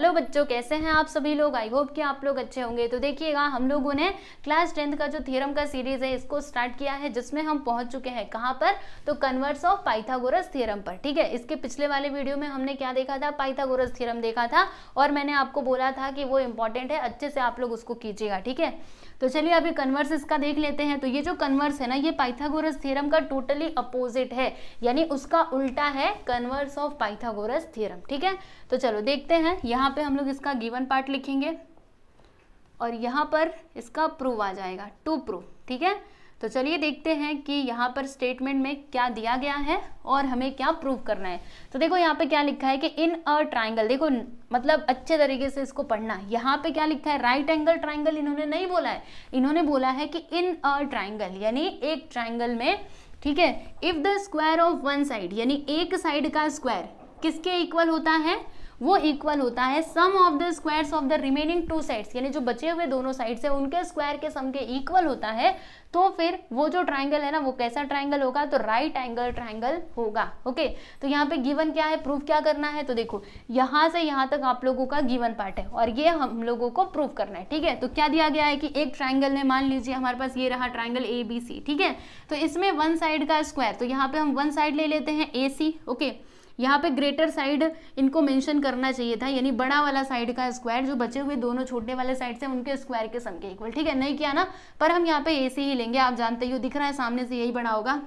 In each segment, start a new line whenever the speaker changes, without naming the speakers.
Hello बच्चों कैसे हैं आप सभी लोग आई होप कि आप लोग अच्छे होंगे तो देखिएगा हम लोगों ने क्लास टेंथ का जो थ्योरम का सीरीज है इसको स्टार्ट किया है जिसमें हम पहुंच चुके हैं कहाँ पर तो कन्वर्स ऑफ पाइथागोरस थ्योरम पर ठीक है इसके पिछले वाले वीडियो में हमने क्या देखा था पाइथागोरस थ्योरम देखा था और मैंने आपको बोला था कि वो इंपॉर्टेंट है अच्छे से आप लोग उसको कीजिएगा ठीक है तो चलिए अभी कन्वर्स इसका देख लेते हैं तो ये जो कन्वर्स है ना ये पाइथागोरस थ्योरम का टोटली अपोजिट है यानी उसका उल्टा है कन्वर्स ऑफ पाइथागोरस थ्योरम ठीक है तो चलो देखते हैं यहाँ पे हम लोग इसका गिवन पार्ट लिखेंगे और यहाँ पर इसका प्रूव आ जाएगा टू प्रूव ठीक है तो चलिए देखते हैं कि यहाँ पर स्टेटमेंट में क्या दिया गया है और हमें क्या प्रूव करना है तो देखो यहाँ पे क्या लिखा है कि इन अ ट्राइंगल देखो मतलब अच्छे तरीके से इसको पढ़ना यहाँ पे क्या लिखा है राइट एंगल ट्राइंगल इन्होंने नहीं बोला है इन्होंने बोला है कि इन अ ट्राइंगल यानी एक ट्राइंगल में ठीक है if the square of one side यानी एक साइड का स्क्वायर किसके इक्वल होता है वो इक्वल होता है sum of the squares of the remaining two sides यानी जो बचे हुए दोनों साइड्स है उनके स्क्वायर के सम के इक्वल होता है तो फिर वो जो ट्राइंगल है ना वो कैसा ट्राइंगल होगा तो राइट एंगल ट्राइंगल होगा ओके तो यहाँ पे गिवन क्या है प्रूफ क्या करना है तो देखो यहाँ से यहाँ तक आप लोगों का गिवन पार्ट है और ये हम लोगों को प्रूफ करना है ठीक है तो क्या दिया गया है कि एक ट्राइंगल है मान लीजिए हमारे पास ये रहा ट्राइंगल ए बी सी ठीक है तो इसमें वन साइड का स्क्वायर तो यहाँ पे हम वन साइड ले लेते हैं ए सी ओके okay? यहाँ पे ग्रेटर साइड इनको मेंशन करना चाहिए था यानी बड़ा वाला साइड का स्क्वायर जो बचे हुए दोनों छोटे वाले साइड से उनके स्क्वायर के सम के इक्वल ठीक है नहीं किया ना पर हम यहाँ पे ए से ही लेंगे आप जानते ही हो दिख रहा है सामने से यही बड़ा होगा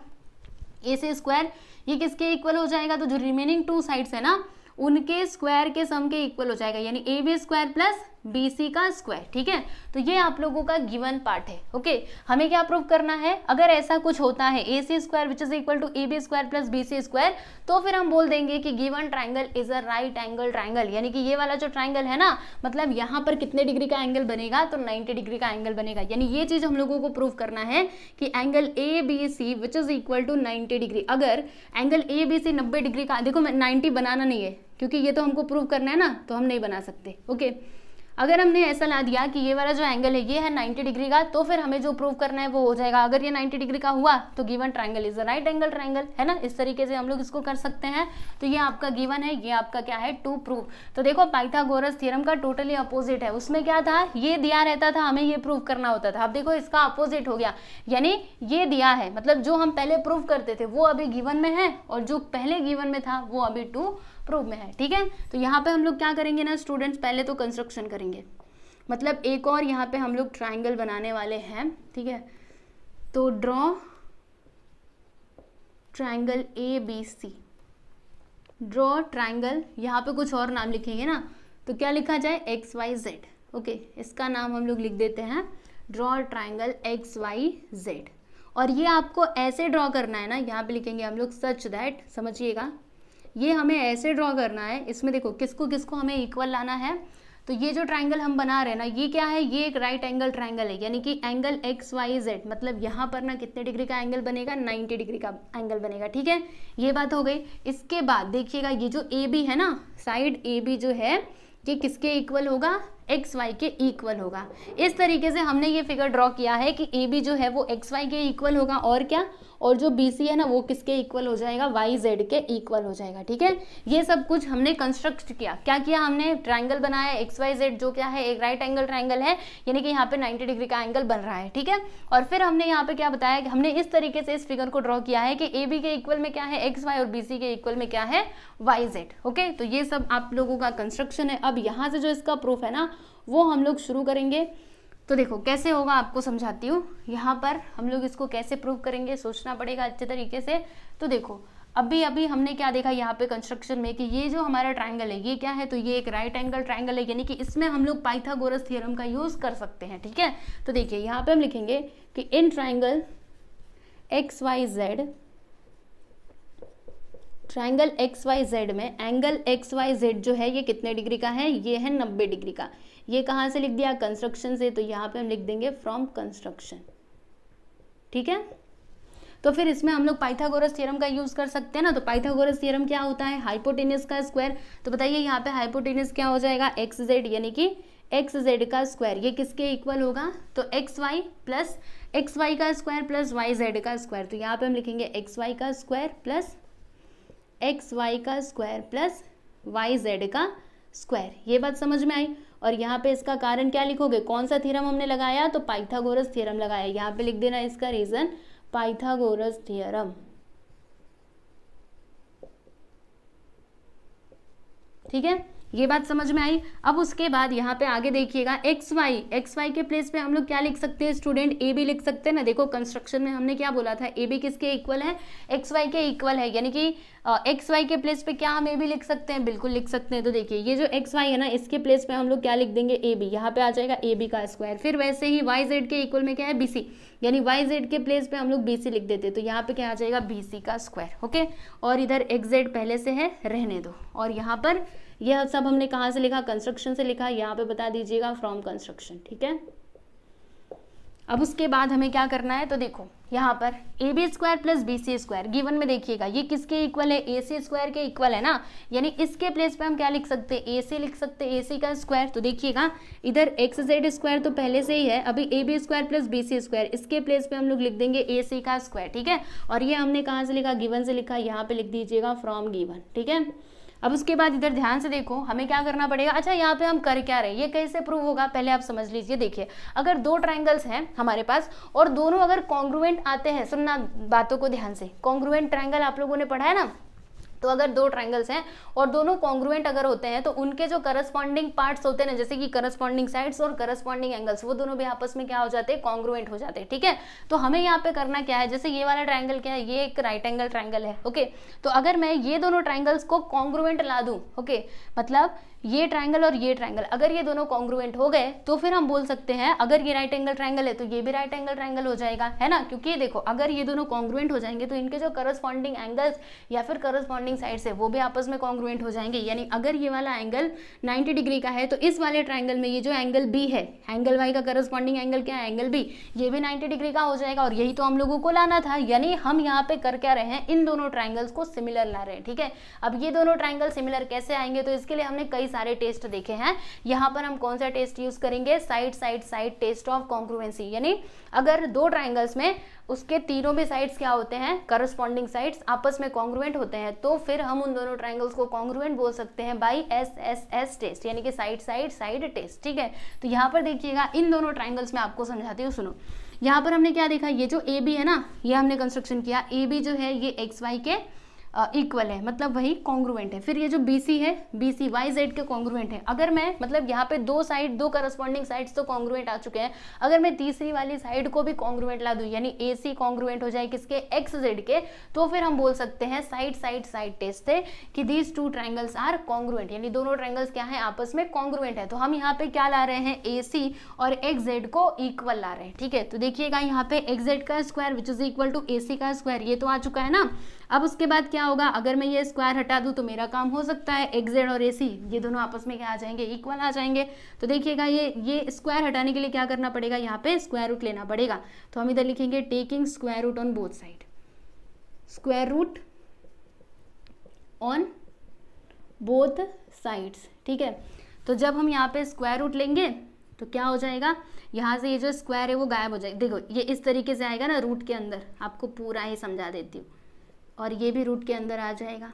ए से स्क्वायर ये किसके इक्वल हो जाएगा तो जो रिमेनिंग टू साइड्स है ना उनके स्क्वायर के सम के इक्वल हो जाएगा यानी A B square plus BC का स्क्वायर ठीक है तो ये आप लोगों का गिवन पार्ट है ओके हमें क्या प्रूव करना है अगर ऐसा कुछ होता है A C square which is equal to A B square plus B C square तो फिर हम बोल देंगे कि given triangle is a right angle triangle यानी कि ये वाला जो ट्राइंगल है ना मतलब यहाँ पर कितने डिग्री का एंगल बनेगा तो नाइन्टी डिग्री का एंगल बनेगा यानी ये चीज़ हम लोगों को प्रूव करना है कि angle A B C which is equal to ninety degree अगर एंगल ए बी सी नब्बे डिग्री का देखो नाइन्टी बनाना नहीं है क्योंकि ये तो हमको प्रूव करना है ना तो हम नहीं बना सकते ओके okay? अगर हमने ऐसा ला दिया कि ये वाला जो एंगल है ये है 90 डिग्री का तो फिर हमें जो प्रूव करना है वो हो जाएगा अगर ये 90 डिग्री का हुआ तो given triangle is a right angle triangle है ना इस तरीके से हम लोग इसको कर सकते हैं तो ये आपका गिवन है ये आपका क्या है टू प्रूव तो देखो पाइथागोरस थियरम का टोटली अपोजिट है उसमें क्या था ये दिया रहता था हमें ये प्रूव करना होता था अब देखो इसका अपोजिट हो गया यानी ये दिया है मतलब जो हम पहले प्रूव करते थे वो अभी गिवन में है और जो पहले गिवन में था वो अभी टू प्रूव में है ठीक है तो यहाँ पे हम लोग क्या करेंगे ना स्टूडेंट्स पहले तो कंस्ट्रक्शन करेंगे मतलब एक और यहाँ पे हम लोग ट्राइंगल बनाने वाले हैं ठीक है तो draw triangle A B C draw triangle यहाँ पे कुछ और नाम लिखेंगे ना तो क्या लिखा जाए एक्स वाई जेड ओके इसका नाम हम लोग लिख देते हैं draw triangle X Y Z और ये आपको ऐसे ड्रॉ करना है ना यहाँ पे लिखेंगे हम लोग सच दैट समझिएगा ये हमें ऐसे ड्रॉ करना है इसमें देखो किसको किसको हमें इक्वल लाना है तो ये जो ट्राइंगल हम बना रहे हैं ना ये क्या है ये एक राइट एंगल ट्राइंगल है यानी कि एंगल एक्स वाई जेड मतलब यहाँ पर ना कितने डिग्री का एंगल बनेगा 90 डिग्री का एंगल बनेगा ठीक है ये बात हो गई इसके बाद देखिएगा ये जो ए बी है ना साइड ए बी जो है ये किसके इक्वल होगा एक्स वाई के इक्वल होगा इस तरीके से हमने ये फिगर ड्रॉ किया है कि ए बी जो है वो एक्स वाई के इक्वल होगा और क्या और जो बी सी है ना वो किसके इक्वल हो जाएगा वाई जेड के इक्वल हो जाएगा ठीक है ये सब कुछ हमने कंस्ट्रक्ट किया क्या किया हमने ट्राइंगल बनाया एक्स वाई जेड जो क्या है एक राइट एंगल ट्राइंगल है यानी कि यहाँ पे 90 डिग्री का एंगल बन रहा है ठीक है और फिर हमने यहाँ पे क्या बताया कि हमने इस तरीके से इस फिगर को ड्रॉ किया है कि ए बी के इक्वल में क्या है एक्स वाई और बी सी के इक्वल में क्या है वाई जेड ओके तो ये सब आप लोगों का कंस्ट्रक्शन है अब यहाँ से जो इसका प्रूफ है ना वो हम लोग शुरू करेंगे तो देखो कैसे होगा आपको समझाती हूँ यहाँ पर हम लोग इसको कैसे प्रूव करेंगे सोचना पड़ेगा अच्छे तरीके से तो देखो अभी अभी हमने क्या देखा यहाँ पे कंस्ट्रक्शन में कि ये जो हमारा ट्राइंगल है ये क्या है तो ये एक राइट एंगल ट्राइंगल है यानी कि इसमें हम लोग पाइथागोरस थ्योरम का यूज़ कर सकते हैं ठीक है तो देखिए यहाँ पे हम लिखेंगे कि in triangle X Y Z triangle X Y Z में एंगल एक्स वाई जेड जो है ये कितने डिग्री का है ये है नब्बे डिग्री का ये कहाँ से लिख दिया कंस्ट्रक्शन से तो यहाँ पे हम लिख देंगे फ्रॉम कंस्ट्रक्शन ठीक है तो फिर इसमें हम लोग पाइथागोरस थ्योरम का यूज़ कर सकते हैं ना तो पाइथागोरस थ्योरम क्या होता है हाइपोटेनियस का स्क्वायर तो बताइए यहाँ पे हाइपोटेनियस क्या हो जाएगा एक्स जेड यानी कि एक्स जेड का स्क्वायर ये किसके इक्वल होगा तो X Y plus X Y का स्क्वायर प्लस वाई जेड का स्क्वायर तो यहाँ पे हम लिखेंगे एक्स वाई का स्क्वायर प्लस एक्स वाई का स्क्वायर प्लस वाई जेड का स्क्वायर ये बात समझ में आई और यहाँ पे इसका कारण क्या लिखोगे कौन सा थ्योरम हमने लगाया तो पाइथागोरस थ्योरम लगाया यहाँ पे लिख देना इसका रीजन पाइथागोरस थ्योरम ठीक है ये बात समझ में आई अब उसके बाद यहाँ पे आगे देखिएगा एक्स वाई एक्स वाई के प्लेस पे हम लोग क्या लिख सकते हैं स्टूडेंट ए बी लिख सकते हैं ना देखो कंस्ट्रक्शन में हमने क्या बोला था ए बी किसके इक्वल है एक्स वाई के इक्वल है यानी कि एक्स वाई के प्लेस पे क्या हम ए बी लिख सकते हैं बिल्कुल लिख सकते हैं तो देखिए ये जो एक्स वाई है ना इसके प्लेस पे हम लोग क्या लिख देंगे ए बी यहाँ पे आ जाएगा ए बी का स्क्वायर फिर वैसे ही वाई जेड के इक्वल में क्या है बी सी यानी वाई जेड के प्लेस पे हम लोग बी सी लिख देते हैं तो यहाँ पे क्या आ जाएगा बी सी का स्क्वायर ओके और इधर एक्स जेड पहले से है रहने दो और यहाँ पर यह सब हमने कहा से लिखा कंस्ट्रक्शन से लिखा यहाँ पे बता दीजिएगा फ्रॉम कंस्ट्रक्शन ठीक है अब उसके बाद हमें क्या करना है तो देखो यहाँ पर A B square plus B C square given में देखिएगा ये किसके इक्वल है ए सी स्क्वायर के इक्वल है ना यानी इसके प्लेस पे हम क्या लिख सकते हैं ए सी लिख सकते हैं ए सी का स्क्वायर तो देखिएगा इधर एक्स जेड स्क्वायर तो पहले से ही है अभी A B square plus B C square इसके प्लेस पे हम लोग लिख देंगे ए सी का स्क्वायर ठीक है और ये हमने कहाँ से लिखा गिवन से लिखा यहाँ पे लिख दीजिएगा फ्रॉम गिवन ठीक है अब उसके बाद इधर ध्यान से देखो हमें क्या करना पड़ेगा अच्छा यहाँ पे हम कर क्या रहे ये कैसे प्रूव होगा पहले आप समझ लीजिए देखिए अगर दो ट्राइंगल्स हैं हमारे पास और दोनों अगर कॉन्ग्रुएंट आते हैं सुनना बातों को ध्यान से कॉन्ग्रुएंट ट्राइंगल आप लोगों ने पढ़ा है ना तो अगर दो ट्रायंगल्स हैं और दोनों कॉन्ग्रुएंट अगर होते हैं तो उनके जो करस्पॉन्डिंग पार्ट्स होते हैं जैसे कि करस्पॉन्डिंग साइड्स और करस्पॉन्डिंग एंगल्स वो दोनों भी आपस में क्या हो जाते हैं कॉन्ग्रुएंट हो जाते हैं ठीक है तो हमें यहाँ पे करना क्या है जैसे ये वाला ट्राइंगल क्या है ये एक राइट एंगल ट्राइंगल है ओके तो अगर मैं ये दोनों ट्राइंगल्स को कॉन्ग्रुएंट ला दूँ ओके मतलब ये ट्राइंगल और ये ट्राइंगल अगर ये दोनों कॉन्ग्रुएंट हो गए तो फिर हम बोल सकते हैं अगर ये राइट एंगल ट्राइंगल है तो ये भी राइट एंगल ट्राइंगल हो जाएगा है ना क्योंकि देखो अगर ये दोनों कॉन्ग्रुएंट हो जाएंगे तो इनके जो करस्पॉन्डिंग एंगल्स या फिर करस्पॉन्डिंग साइड्स है वो भी आपस में कॉन्ग्रुएंट हो जाएंगे यानी अगर ये वाला एंगल नाइन्टी डिग्री का है तो इस वाले ट्राइंगल में ये जो एंगल बी है एंगल वाई का करस्पॉन्डिंग एंगल क्या है एंगल बी ये भी नाइन्टी डिग्री का हो जाएगा और यही तो हम लोगों को लाना था यानी हम यहाँ पे कर क्या रहे हैं इन दोनों ट्राइंगल्स को सिमिलर ला रहे हैं ठीक है अब ये दोनों ट्राइंगल सिमिलर कैसे आएंगे तो इसके लिए हमने कई सारे टेस्ट देखे हैं यहाँ पर हम कौन सा टेस्ट यूज करेंगे side side side test of congruency यानी अगर दो ट्राइंगल्स में उसके तीनों भी साइड्स क्या होते हैं करस्पॉन्डिंग साइड्स आपस में कॉन्ग्रुवेंट होते हैं तो फिर हम उन दोनों ट्राइंगल्स को कॉन्ग्रुवेंट बोल सकते हैं by S S S test यानी कि साइड साइड साइड टेस्ट ठीक है तो यहाँ पर देखिएगा इन दोनों ट्राइंगल्स में आपको समझाती हूँ सुनो यहाँ पर हमने क्या देखा ये जो ए बी है ना ये हमने कंस्ट्रक्शन किया ए बी जो है ये एक्स वाई के इक्वल है मतलब वही कॉन्ग्रुवेंट है फिर ये जो बी सी है बी सी वाई जेड के कॉन्ग्रुवेंट है अगर मैं मतलब यहाँ पे दो साइड दो करस्पॉन्डिंग साइड्स तो कॉन्ग्रुवेंट आ चुके हैं अगर मैं तीसरी वाली साइड को भी कॉन्ग्रुवेंट ला दूँ यानी ए सी कॉन्ग्रुवेंट हो जाए किसके एक्स जेड के तो फिर हम बोल सकते हैं साइड साइड साइड टेस्ट से कि these two triangles are congruent यानी दोनों ट्राइंगल्स क्या है आपस में कॉन्ग्रुवेंट है तो हम यहाँ पे क्या ला रहे हैं ए सी और एक्स जेड को इक्वल ला रहे हैं ठीक है तो देखिएगा यहाँ पे एक्स जेड का square which is equal to A C का स्क्वायर ये तो आ चुका है ना अब उसके बाद क्या होगा अगर मैं ये स्क्वायर हटा दूं तो मेरा काम हो सकता है एक्जेड और ए ये दोनों आपस में क्या आ जाएंगे इक्वल आ जाएंगे तो देखिएगा ये ये स्क्वायर हटाने के लिए क्या करना पड़ेगा यहाँ पे स्क्वायर रूट लेना पड़ेगा तो हम इधर लिखेंगे taking square root on both side square root on both sides ठीक है तो जब हम यहाँ पे स्क्वायर रूट लेंगे तो क्या हो जाएगा यहाँ से ये जो स्क्वायर है वो गायब हो जाएगा देखो ये इस तरीके से आएगा ना रूट के अंदर आपको पूरा ही समझा देती हूँ और ये भी रूट के अंदर आ जाएगा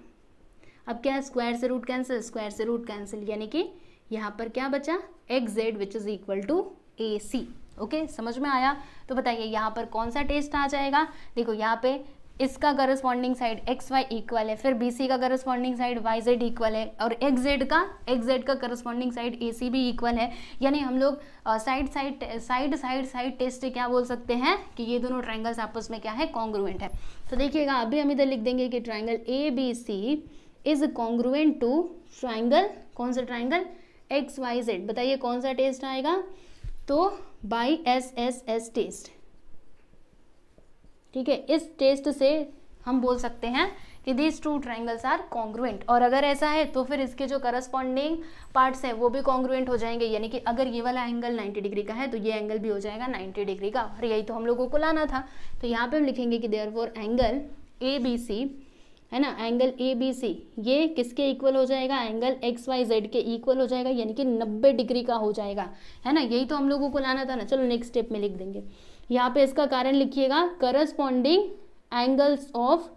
अब क्या है स्क्वायर से रूट कैंसिल स्क्वायर से रूट कैंसिल यानी कि यहाँ पर क्या बचा X Z which is equal to A C okay समझ में आया तो बताइए यहाँ पर कौन सा टेस्ट आ जाएगा देखो यहाँ पे इसका corresponding side X Y equal है फिर बी सी का corresponding side Y Z equal है और एक्स जेड का एक्स जेड का करस्पॉन्डिंग साइड ए सी भी इक्वल है यानी हम लोग side side side side side test क्या बोल सकते हैं कि ये दोनों ट्रायंगल्स आपस में क्या है कॉन्ग्रुएंट है तो देखिएगा अभी हम इधर लिख देंगे कि triangle A B C is congruent to triangle कौन सा ट्राइंगल एक्स वाई जेड बताइए कौन सा टेस्ट आएगा तो by S S S test ठीक है इस टेस्ट से हम बोल सकते हैं कि these two triangles are congruent और अगर ऐसा है तो फिर इसके जो करस्पॉन्डिंग पार्ट्स हैं वो भी कॉन्ग्रुएंट हो जाएंगे यानी कि अगर ये वाला एंगल 90 डिग्री का है तो ये एंगल भी हो जाएगा 90 डिग्री का और यही तो हम लोगों को लाना था तो यहाँ पे हम लिखेंगे कि therefore angle A B C है ना एंगल ए बी सी ये किसके इक्वल हो जाएगा एंगल एक्स वाई जेड के इक्वल हो जाएगा यानी कि 90 डिग्री का हो जाएगा है ना यही तो हम लोगों को लाना था ना चलो नेक्स्ट स्टेप में लिख देंगे यहाँ पे इसका कारण लिखिएगा corresponding angles of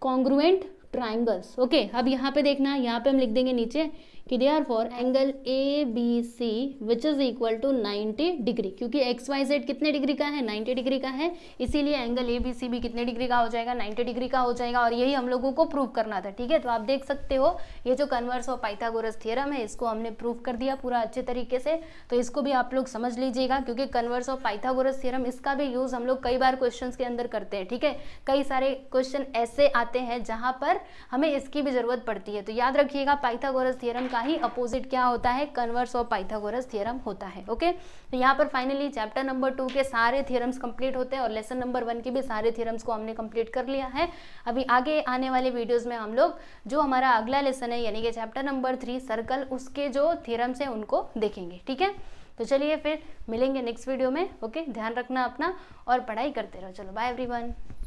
congruent triangles okay अब यहाँ पे देखना यहाँ पे हम लिख देंगे नीचे कि therefore angle A B C which is equal to 90 degree क्योंकि एक्स वाई जेड कितने डिग्री का है 90 डिग्री का है इसीलिए एंगल ए बी सी भी कितने डिग्री का हो जाएगा 90 डिग्री का हो जाएगा और यही हम लोगों को प्रूव करना था ठीक है तो आप देख सकते हो ये जो कन्वर्स और पाइथागोरस थियरम है इसको हमने प्रूव कर दिया पूरा अच्छे तरीके से तो इसको भी आप लोग समझ लीजिएगा क्योंकि कन्वर्स और पाइथागोरस थियरम इसका भी यूज़ हम लोग कई बार क्वेश्चन के अंदर करते हैं ठीक है कई सारे क्वेश्चन ऐसे आते हैं जहाँ पर हमें इसकी भी ज़रूरत पड़ती है तो याद रखिएगा पाइथागोरस थियरम का का ही अपोजिट क्या होता है कन्वर्स ऑफ पाइथागोरस थियरम होता है ओके तो यहाँ पर फाइनली चैप्टर नंबर टू के सारे थियरम्स कंप्लीट होते हैं और लेसन नंबर वन के भी सारे थियरम्स को हमने कंप्लीट कर लिया है अभी आगे आने वाले वीडियोज में हम लोग जो हमारा अगला लेसन है यानी कि चैप्टर नंबर थ्री सर्कल उसके जो थियरम्स हैं उनको देखेंगे ठीक है तो चलिए फिर मिलेंगे नेक्स्ट वीडियो में ओके ध्यान रखना अपना और पढ़ाई करते रहो चलो बाय एवरीवन